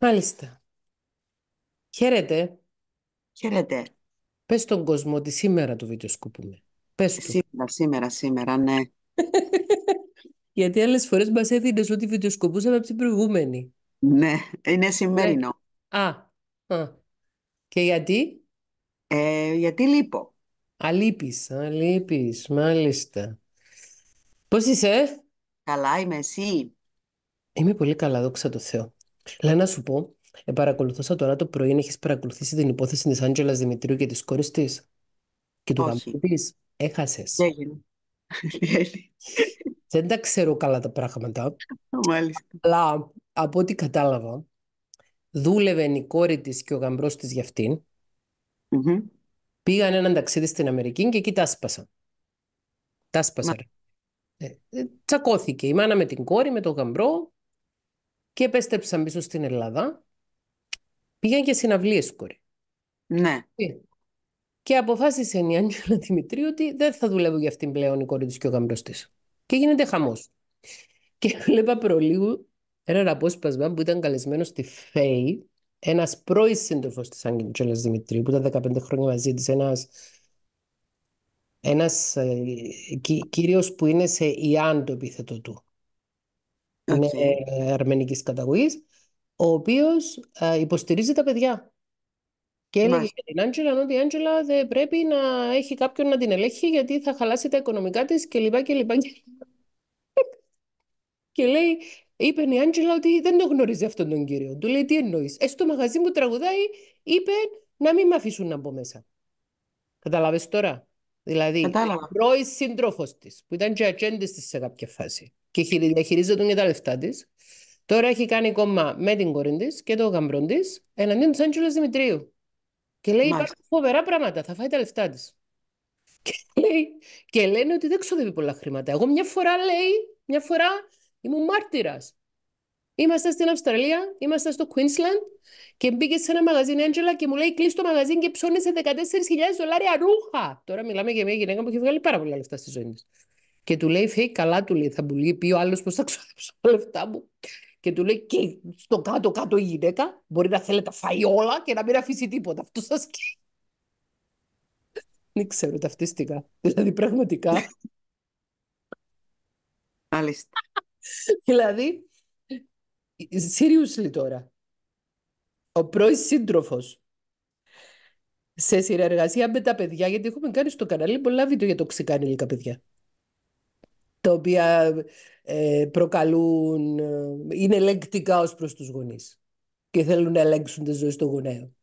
Μάλιστα. Χαίρετε. Χαίρετε. Πες στον κόσμο ότι σήμερα το βίντεο σκουπούμε. Πες του. Σήμερα, σήμερα, σήμερα, ναι. Γιατί άλλες φορές μας έδινες ότι βιντεοσκοπούσαμε από την προηγούμενη. Ναι, είναι σημερινό. Ναι. Α, α. Και γιατί? Ε, γιατί λείπω. Α, λείπεις, λείπεις, μάλιστα. Πώς είσαι? Καλά είμαι εσύ. Είμαι πολύ καλά, δόξα τω Θεώ. Λέω να σου πω, ε, παρακολουθούσα τώρα το πρωί, έχεις παρακολουθήσει την υπόθεση της Άντζελας Δημητρίου και της κόρης της και του γαμπτού της. Έχασες. δεν έγινε. Δεν τα ξέρω καλά τα πράγματα, Μάλιστα. αλλά από ό,τι κατάλαβα, δούλευε η κόρη της και ο γαμπρός της για αυτήν. Πήγαν έναν ταξίδι στην Αμερική και εκεί τα σπάσαν. Τα σπάσαν. Ε, ε, τσακώθηκε η μάνα με την κόρη, με τον γαμπρό και επέστρεψαν πίσω στην Ελλάδα, πήγαν και συναυλίες κορή. Ναι. Ε, και αποφάσισε η Άντζελα Δημητρίου ότι δεν θα δουλεύω για αυτήν πλέον η κόρη της και ο γαμπρός Και γίνεται χαμός. Και βλέπα προλίγου ένα απόσπασμα που ήταν καλεσμένος στη ΦΕΗ, ένας πρώην σύντροφος της Άγγελας Δημητρίου, που ήταν 15 χρόνια μαζί της, ένας ένας κύριος ε, που είναι σε ιάν το επίθετο του με okay. αρμενικής καταγωγής, ο οποίος ε, υποστηρίζει τα παιδιά. Και έλεγε Μάλιστα. για την Άντζελα ότι η Άντζελα δεν πρέπει να έχει κάποιον να την ελέγχει γιατί θα χαλάσει τα οικονομικά της κλπ. Και, και, και λέει, είπε η Άντζελα ότι δεν το γνωρίζει αυτόν τον κύριο. Του λέει τι εννοείς. Ε, στο μαγαζί μου τραγουδάει είπε να μην με αφήσουν να μπω μέσα. Κατάλαβε τώρα. Δηλαδή, πρώην σύντροφος της, που ήταν και ατζέντης της σε κάποια φάση και διαχειρίζεται και τα λεφτά της. Τώρα έχει κάνει κόμμα με την κόρη της και το γαμπρό της εναντίον τη Άντζουλα Δημητρίου. Και λέει: Υπάρχουν φοβερά πράγματα, θα φάει τα λεφτά της. Και, λέει, και λένε ότι δεν ξοδεύει πολλά χρήματα. Εγώ μια φορά λέει, μια φορά ήμουν μάρτυρας. Είμαστε στην Αυστραλία, είμαστε στο Queensland και μπήκε σε ένα μαγαζίνι, Έντζουλα, και μου λέει: κλείς το μαγαζί και ψώνει σε 14.000 δολάρια ρούχα. Τώρα μιλάμε για μια γυναίκα που έχει βγάλει πάρα πολλά λεφτά στη ζωή της. Και του λέει, Φέι, καλά του λέει, θα μου λέει, πει ο άλλος πώς θα ξοδέψω τα λεφτά μου. Και του λέει, και στο κάτω-κάτω η γυναίκα μπορεί να θέλει τα φάει όλα και να μην αφήσει τίποτα. Αυτό σας και... Δεν ξέρω ταυτίστηκα. Δηλαδή, πραγματικά. Μάλιστα. δηλαδή, seriously τώρα, ο πρώην σύντροφος σε συνεργασία με τα παιδιά, γιατί έχουμε κάνει στο κανάλι πολλά βίντεο για τοξικά λίγα παιδιά τα οποία ε, προκαλούν, ε, είναι ελεγκτικά ως προς τους γονείς και θέλουν να ελέγξουν τη ζωή των γονέων.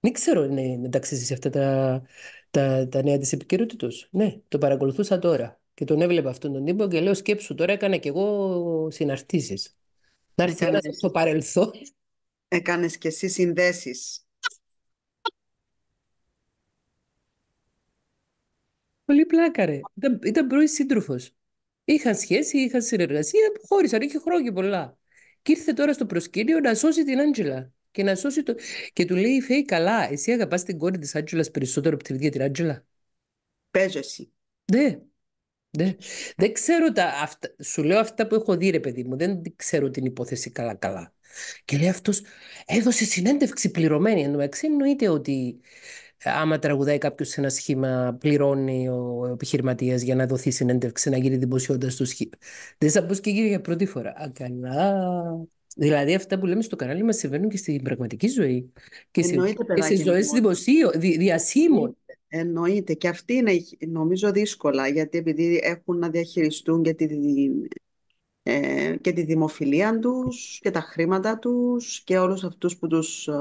Δεν ξέρω αν είναι ταξίζεις αυτά τα, τα, τα νέα της επικαιρότητα. Ναι, το παρακολουθούσα τώρα. Και τον έβλεπα αυτόν τον τύπο και λέω: Σκέψου, τώρα έκανα και εγώ συναρτήσεις. Να έρθει ένας στο παρελθόν. Έκανες και εσύ συνδέσεις. Πολύ πλάκαρε. Ήταν, ήταν πρώην σύντροφος. Είχαν σχέση, είχαν συνεργασία, χώρισαν, είχε χρόνια πολλά. Και ήρθε τώρα στο προσκήνιο να σώσει την Άντζελα. Και, να σώσει το... και του λέει η Φέη, καλά, εσύ αγαπάς την κόρη της Άντζελας περισσότερο από την ίδια την Άντζελα. Παίζεσαι. εσύ. Ναι, ναι. Δεν ξέρω τα αυτά. Σου λέω αυτά που έχω δει ρε παιδί μου. Δεν ξέρω την υπόθεση καλά καλά. Και λέει αυτός, έδωσε συνέντευξη πληρωμένη. εννοείται ότι ε, άμα τραγουδάει κάποιος σε ένα σχήμα, πληρώνει ο επιχειρηματίας για να δοθεί συνέντευξη, να γίνει δημοσιότητα στο σχήμα. Δεν σα πω και γύρω για πρώτη φορά. Α, Δηλαδή, αυτά που λέμε στο κανάλι μας συμβαίνουν και στην πραγματική ζωή. Και στι ζωές δημοσίων, διασύμων. Εννοείται. Και αυτή είναι νομίζω δύσκολα, γιατί επειδή έχουν να διαχειριστούν και τη, ε, και τη δημοφιλία τους και τα χρήματα τους και όλους αυτούς που τους ε,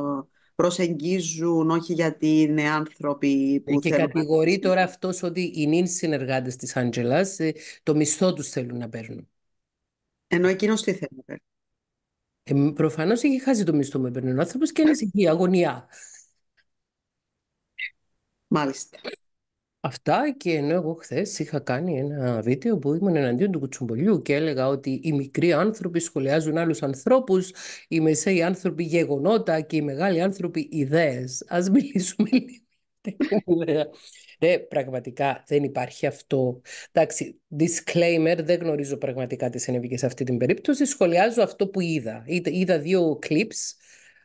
προσεγγίζουν, όχι γιατί είναι άνθρωποι ε, που Και κατηγορεί τώρα αυτός ότι οι νυν συνεργάτες της Άντζελας ε, το μισθό τους θέλουν να παίρνουν. Ενώ εκείνος τι θέλει να παίρνει. Ε, προφανώς έχει χάσει το μισθό με παίρνει ο άνθρωπος και είναι αγωνιά. Μάλιστα. Αυτά και ενώ εγώ χθες είχα κάνει ένα βίντεο που ήμουν εναντίον του κουτσομπολιού και έλεγα ότι οι μικροί άνθρωποι σχολιάζουν άλλους ανθρώπους, οι μεσαίοι άνθρωποι γεγονότα και οι μεγάλοι άνθρωποι ιδέες. Ας μιλήσουμε λίγο. Ναι, πραγματικά δεν υπάρχει αυτό. Εντάξει, disclaimer, δεν γνωρίζω πραγματικά τι συνέβη σε αυτή την περίπτωση. Σχολιάζω αυτό που είδα. Είδα δύο clips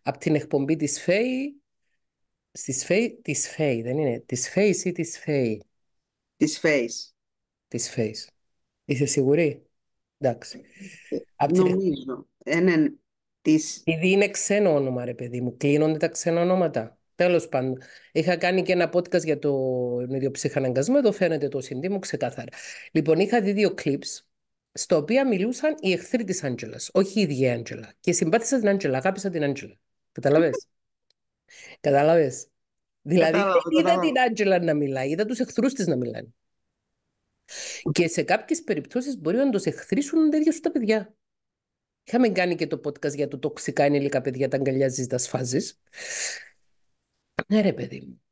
από την εκπομπή της ΦΕΗ Στη σφαί, τη σφαί, δεν είναι, της face ή της σφαί. Τη face. Τη face. Είσαι σίγουρη. Εντάξει. Νομίζω. Ε, ναι, ναι. Επειδή είναι ξένο όνομα, ρε παιδί μου. Κλείνονται τα ξένα ονόματα. Τέλος πάντων. Είχα κάνει και ένα podcast για το ίδιο ψυχαναγκασμό. Εδώ φαίνεται το συντή μου ξεκάθαρα. Λοιπόν, είχα δει δύο clips στα οποία μιλούσαν οι εχθροί της Άντζελας, όχι η ίδια Άντζελα. Και συμπάθησα την Άντζελα, αγάπησα την Άντζελα. Καταλαβέ. Κατάλαβες. Δηλαδή δεν είδα την Άντζελα να μιλάει, είδα τους εχθρούς της να μιλάνε. Και σε κάποιες περιπτώσεις μπορεί να του εχθρίσουν τα ίδια σου τα παιδιά. Είχαμε κάνει και το podcast για το τοξικά ενήλικα παιδιά, τα αγκαλιάζεις, τα σφάζεις. Ναι, ρε παιδί μου.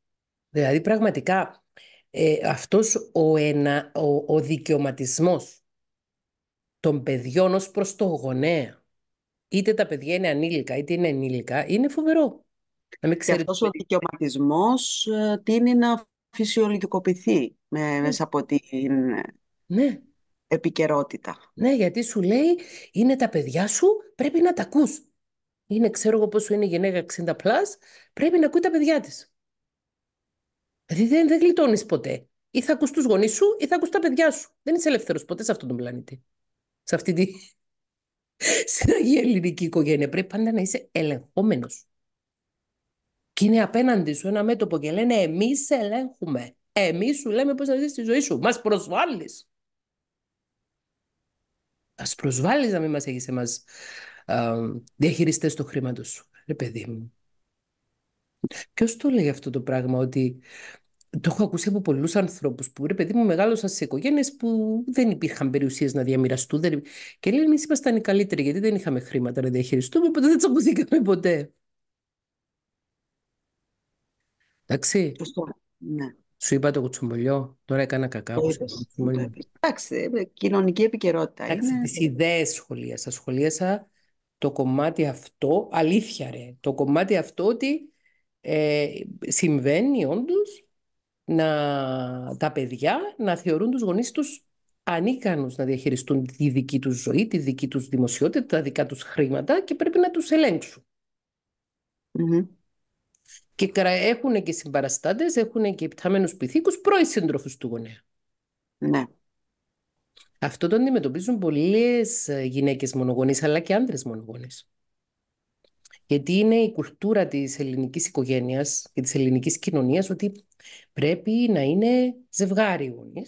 Δηλαδή, πραγματικά ε, αυτός ο, ενα, ο, ο των παιδιών ως προς το γονέα, είτε τα παιδιά είναι ανήλικα είτε είναι ενήλικα, είναι φοβερό. Να Και αυτός ο δικαιωματισμός ε, τίνει να φυσιολογικοποιηθεί ναι. μέσα από την ναι. επικαιρότητα. Ναι, γιατί σου λέει είναι τα παιδιά σου, πρέπει να τα ακούς. Είναι, ξέρω εγώ πόσο είναι η γυναίκα 60+, πρέπει να ακούει τα παιδιά της. Δηλαδή δεν, δεν γλιτώνεις ποτέ. Ή θα ακούς τους γονείς σου ή θα ακούς τα παιδιά σου. Δεν είσαι ελεύθερος ποτέ σε αυτόν τον πλανήτη. Σε αυτή τη Αγία ελληνική οικογένεια. Πρέπει πάντα να είσαι ελεγχόμενος και είναι απέναντι σου ένα μέτωπο και λένε εμείς ελέγχουμε. Εμείς σου λέμε πώς θα ζήσει τη ζωή σου. μας προσβάλλεις. Ας προσβάλλεις να μην μας έχεις εμάς διαχειριστέ το του χρήματο. σου. Ρε παιδί μου. Ποιος το λέει αυτό το πράγμα ότι το έχω ακούσει από πολλούς ανθρώπους που ρε παιδί μου μεγάλωσαν σε οικογένειες που δεν υπήρχαν περιουσίες να διαμοιραστούν. Και λένε Εμείς ήμασταν οι καλύτεροι, γιατί δεν είχαμε χρήματα να διαχειριστούμε, οπότε δεν τσακωθήκαμε ποτέ. Εντάξει. Ναι. Σου είπα το κουτσομπολιό, τώρα έκανα κακά. Εντάξει, ε, ε, κοινωνική επικαιρότητα. Εντάξει, είναι... τις ιδέες σχολίασα. Σχολίασα το κομμάτι αυτό, αλήθεια ρε, το κομμάτι αυτό ότι ε, συμβαίνει όντως να, τα παιδιά να θεωρούν τους γονείς τους ανίκανους να διαχειριστούν τη δική τους ζωή, τη δική τους δημοσιότητα, τα δικά τους χρήματα και πρέπει να τους ελέγξουν. Και έχουν και συμπαραστάτες, έχουν και υπτάμενους πυθικου πρώην σύντροφους του γονέα. Ναι. Αυτό το αντιμετωπίζουν πολλές ε, γυναίκες μονογονείς, αλλά και άντρε μονογονείς. Γιατί είναι η κουλτούρα της ελληνικής οικογένειας και της ελληνικής κοινωνίας, ότι πρέπει να είναι ζευγάρι γονεί.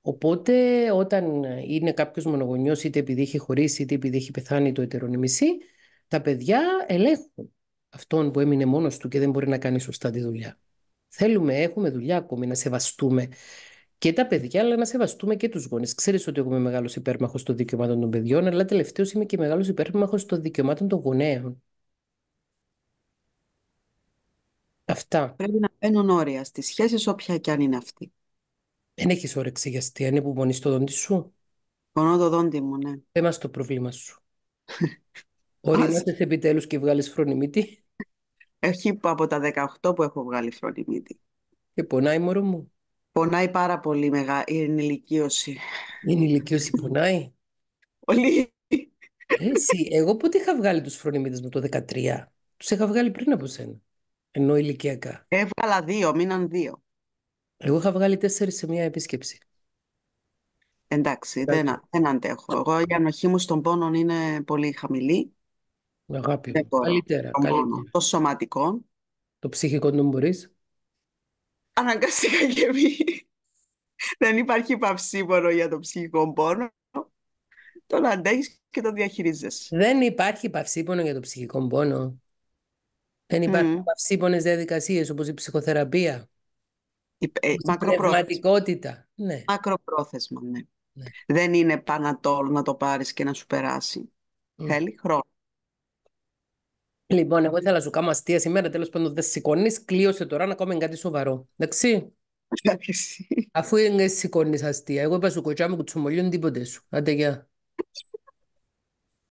Οπότε όταν είναι κάποιος μονογονιός είτε επειδή έχει χωρίσει είτε επειδή έχει πεθάνει το ετερονιμισή, τα παιδιά ελέγχουν αυτόν που έμεινε μόνος του και δεν μπορεί να κάνει σωστά τη δουλειά. Θέλουμε, έχουμε δουλειά ακόμη να σεβαστούμε και τα παιδιά, αλλά να σεβαστούμε και τους γονείς. Ξέρεις ότι έχουμε είμαι μεγάλος υπέρμαχος των δικαιωμάτων των παιδιών, αλλά τελευταίως είμαι και μεγάλος υπέρμαχος των δικαιωμάτων των γονέων. Αυτά. Πρέπει να μπαίνουν όρια στις σχέσεις, όποια και αν είναι αυτή. Δεν έχεις όρεξη για αστεία, είναι που μονεί το δόντι σου. Πονώ το δόντι μου, ναι. το πρόβλημά σου. Οριμάστε επιτέλους και βγάλεις φρόνιμητη. Έχει από τα 18 που έχω βγάλει μύτη. Και πονάει μωρό μου. Πονάει πάρα πολύ μεγάλη η ενηλικίωση. Η ενηλικίωση πονάει. Πολύ. Εσύ, εγώ πότε είχα βγάλει τους φρονιμίδες μου το 13. Τους είχα βγάλει πριν από σένα. Ενώ ηλικιακά. Έβγαλα δύο, μείναν δύο. Εγώ είχα βγάλει τέσσερις σε μία επίσκεψη. Εντάξει, Εντάξει. Δεν, δεν αντέχω. Εγώ η ανοχή μου στον πόνο είναι πολύ χαμηλή. Αγάπη. Καλύτερα, το το σωματικό. Το ψυχικό του μπορείς. Αναγκαστικά και μη. δεν υπάρχει παυσίπονο για το ψυχικό πόνο. Τον αντέχεις και το διαχειρίζεσαι. Δεν υπάρχει παυσίπονο για το ψυχικό πόνο. Δεν υπάρχουν mm. παυσίπονες διαδικασίες όπως η ψυχοθεραπεία. Η, ε, μακροπρόθεσμα. Ναι. ναι. ναι. Δεν είναι πανατόλ να το πάρεις και να σου περάσει. Θέλει χρόνο. Λοιπόν, εγώ ήθελα να σου κάνω αστεία σήμερα. Τέλος πάντων, δεν σηκώνεις. Κλείωσε τώρα να κάνουμε κάτι σοβαρό. Εντάξει. Αφού δεν σηκώνεις αστεία, εγώ είπα σου κοτσά μου κουτσομολιών τίποτε σου. Άντε, γεια.